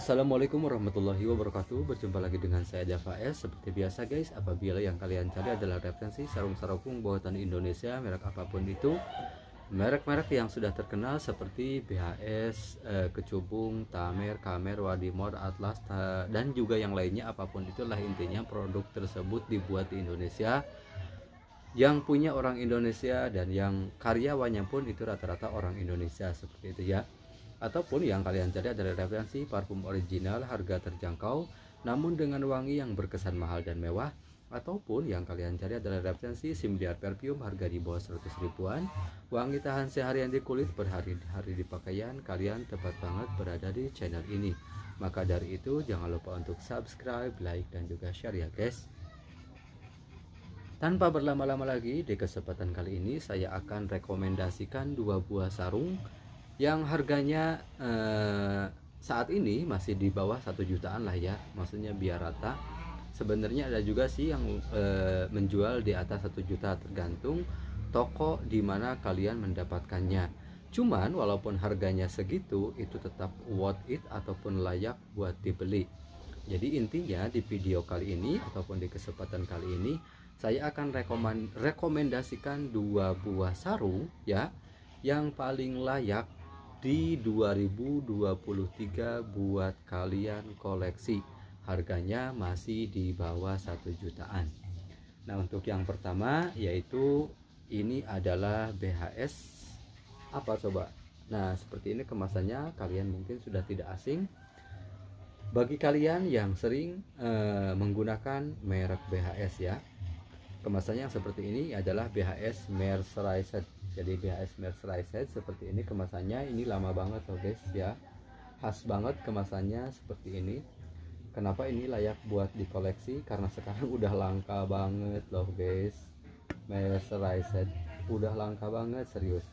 Assalamualaikum warahmatullahi wabarakatuh Berjumpa lagi dengan saya Java S Seperti biasa guys, apabila yang kalian cari adalah referensi sarung sarung buatan Indonesia Merek apapun itu Merek-merek yang sudah terkenal seperti BHS, eh, Kecubung, Tamer, Kamer, Wadimor, Atlas Dan juga yang lainnya apapun itulah intinya produk tersebut dibuat di Indonesia yang punya orang Indonesia dan yang karyawannya pun itu rata-rata orang Indonesia seperti itu ya ataupun yang kalian cari adalah referensi parfum original harga terjangkau namun dengan wangi yang berkesan mahal dan mewah ataupun yang kalian cari adalah referensi similar perfume harga di bawah 100 ribuan wangi tahan seharian di kulit berhari hari hari di pakaian kalian tepat banget berada di channel ini maka dari itu jangan lupa untuk subscribe like dan juga share ya guys tanpa berlama-lama lagi di kesempatan kali ini saya akan rekomendasikan dua buah sarung yang harganya eh, saat ini masih di bawah satu jutaan lah ya maksudnya biar rata sebenarnya ada juga sih yang eh, menjual di atas satu juta tergantung toko di mana kalian mendapatkannya Cuman walaupun harganya segitu itu tetap worth it ataupun layak buat dibeli. Jadi intinya di video kali ini ataupun di kesempatan kali ini saya akan rekomendasikan dua buah sarung ya yang paling layak di 2023 buat kalian koleksi harganya masih di bawah satu jutaan Nah untuk yang pertama yaitu ini adalah BHS apa coba Nah seperti ini kemasannya kalian mungkin sudah tidak asing bagi kalian yang sering eh, menggunakan merek BHS ya kemasannya yang seperti ini adalah BHS Mercerized jadi BHS Mercerized seperti ini kemasannya ini lama banget loh guys ya khas banget kemasannya seperti ini kenapa ini layak buat dikoleksi karena sekarang udah langka banget loh guys Mercerized udah langka banget serius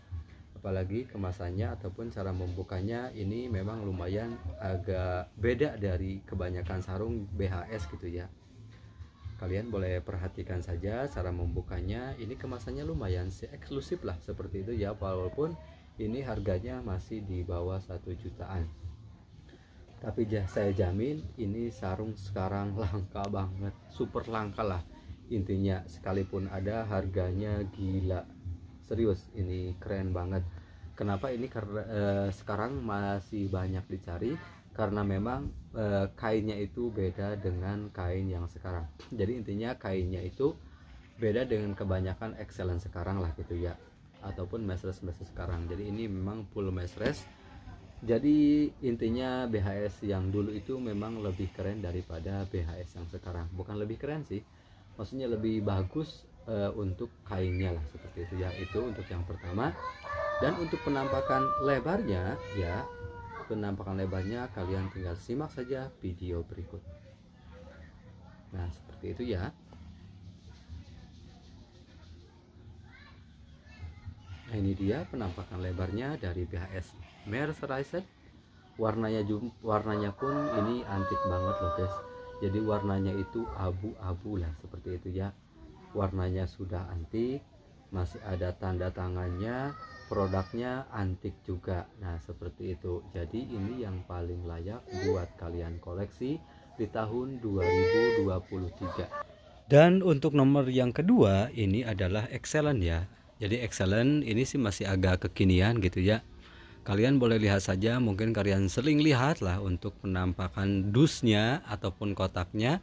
apalagi kemasannya ataupun cara membukanya ini memang lumayan agak beda dari kebanyakan sarung BHS gitu ya kalian boleh perhatikan saja cara membukanya ini kemasannya lumayan sih eksklusif lah seperti itu ya walaupun ini harganya masih di bawah satu jutaan tapi saya jamin ini sarung sekarang langka banget super langka lah intinya sekalipun ada harganya gila serius ini keren banget kenapa ini karena eh, sekarang masih banyak dicari karena memang e, kainnya itu beda dengan kain yang sekarang jadi intinya kainnya itu beda dengan kebanyakan excellent sekarang lah gitu ya ataupun mesres mesres sekarang jadi ini memang full mesres jadi intinya BHS yang dulu itu memang lebih keren daripada BHS yang sekarang bukan lebih keren sih maksudnya lebih bagus e, untuk kainnya lah seperti itu ya itu untuk yang pertama dan untuk penampakan lebarnya ya penampakan lebarnya kalian tinggal simak saja video berikut nah seperti itu ya nah ini dia penampakan lebarnya dari BHS Mercerized. warnanya warnanya pun ini antik banget loh guys jadi warnanya itu abu-abu lah seperti itu ya warnanya sudah antik masih ada tanda tangannya produknya antik juga nah seperti itu jadi ini yang paling layak buat kalian koleksi di tahun 2023 dan untuk nomor yang kedua ini adalah excellent ya jadi excellent ini sih masih agak kekinian gitu ya kalian boleh lihat saja mungkin kalian sering lihat lah untuk penampakan dusnya ataupun kotaknya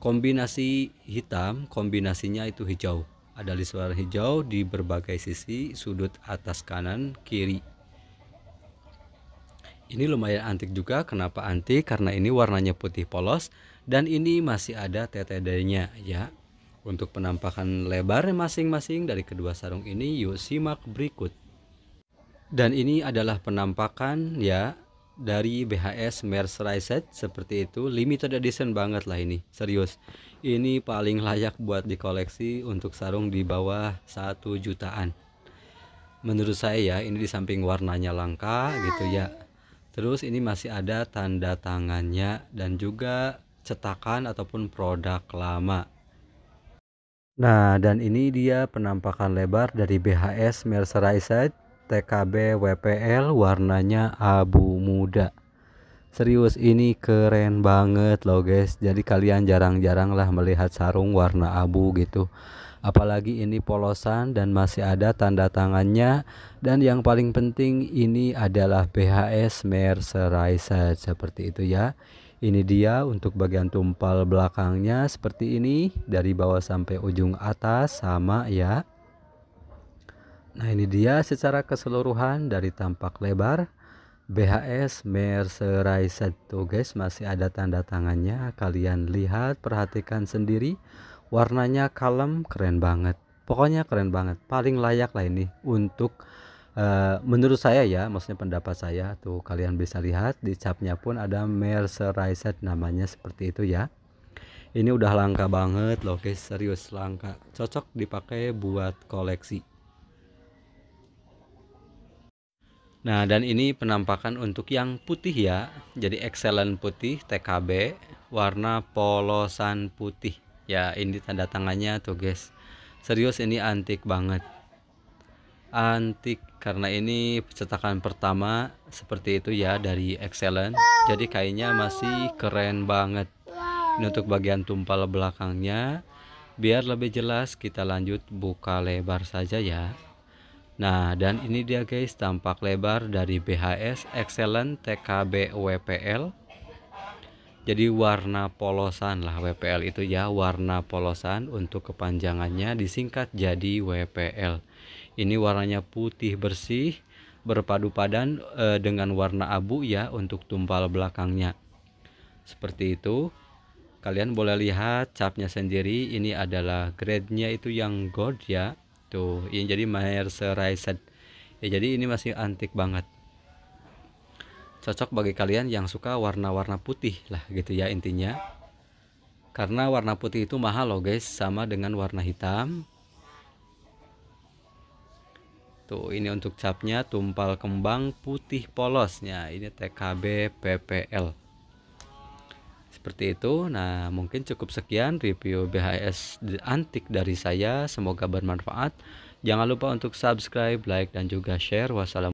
kombinasi hitam kombinasinya itu hijau ada warna hijau di berbagai sisi, sudut atas kanan, kiri. Ini lumayan antik juga. Kenapa antik? Karena ini warnanya putih polos dan ini masih ada tetedainya ya. Untuk penampakan lebar masing-masing dari kedua sarung ini, yuk simak berikut. Dan ini adalah penampakan ya dari BHS Mercerized seperti itu limited edition banget lah ini serius ini paling layak buat dikoleksi untuk sarung di bawah satu jutaan menurut saya ya ini di samping warnanya langka gitu ya terus ini masih ada tanda tangannya dan juga cetakan ataupun produk lama nah dan ini dia penampakan lebar dari BHS Mercerized TKB WPL warnanya abu muda serius ini keren banget loh guys jadi kalian jarang-jarang lah melihat sarung warna abu gitu apalagi ini polosan dan masih ada tanda tangannya dan yang paling penting ini adalah BHS Mercerized seperti itu ya ini dia untuk bagian tumpal belakangnya seperti ini dari bawah sampai ujung atas sama ya Nah ini dia secara keseluruhan dari tampak lebar BHS Mercerized tuh guys masih ada tanda tangannya kalian lihat perhatikan sendiri warnanya kalem keren banget pokoknya keren banget paling layak lah ini untuk uh, menurut saya ya maksudnya pendapat saya tuh kalian bisa lihat di capnya pun ada Mercerized namanya seperti itu ya ini udah langka banget loh guys serius langka cocok dipakai buat koleksi Nah, dan ini penampakan untuk yang putih ya. Jadi excellent putih TKB warna polosan putih. Ya, ini tanda tangannya tuh, guys. Serius ini antik banget. Antik karena ini cetakan pertama seperti itu ya dari excellent. Jadi kayaknya masih keren banget. Ini untuk bagian tumpal belakangnya. Biar lebih jelas kita lanjut buka lebar saja ya. Nah, dan ini dia guys tampak lebar dari BHS Excellent TKB WPL. Jadi warna polosan lah WPL itu ya, warna polosan untuk kepanjangannya disingkat jadi WPL. Ini warnanya putih bersih berpadu padan e, dengan warna abu ya untuk tumpal belakangnya. Seperti itu. Kalian boleh lihat capnya sendiri, ini adalah grade-nya itu yang gold ya Gitu. Iya, jadi ini jadi mercerized ya jadi ini masih antik banget cocok bagi kalian yang suka warna-warna putih lah gitu ya intinya karena warna putih itu mahal loh guys sama dengan warna hitam tuh ini untuk capnya tumpal kembang putih polosnya ini TKB PPL seperti itu. Nah, mungkin cukup sekian review BHS antik dari saya. Semoga bermanfaat. Jangan lupa untuk subscribe, like, dan juga share. Wassalamualaikum.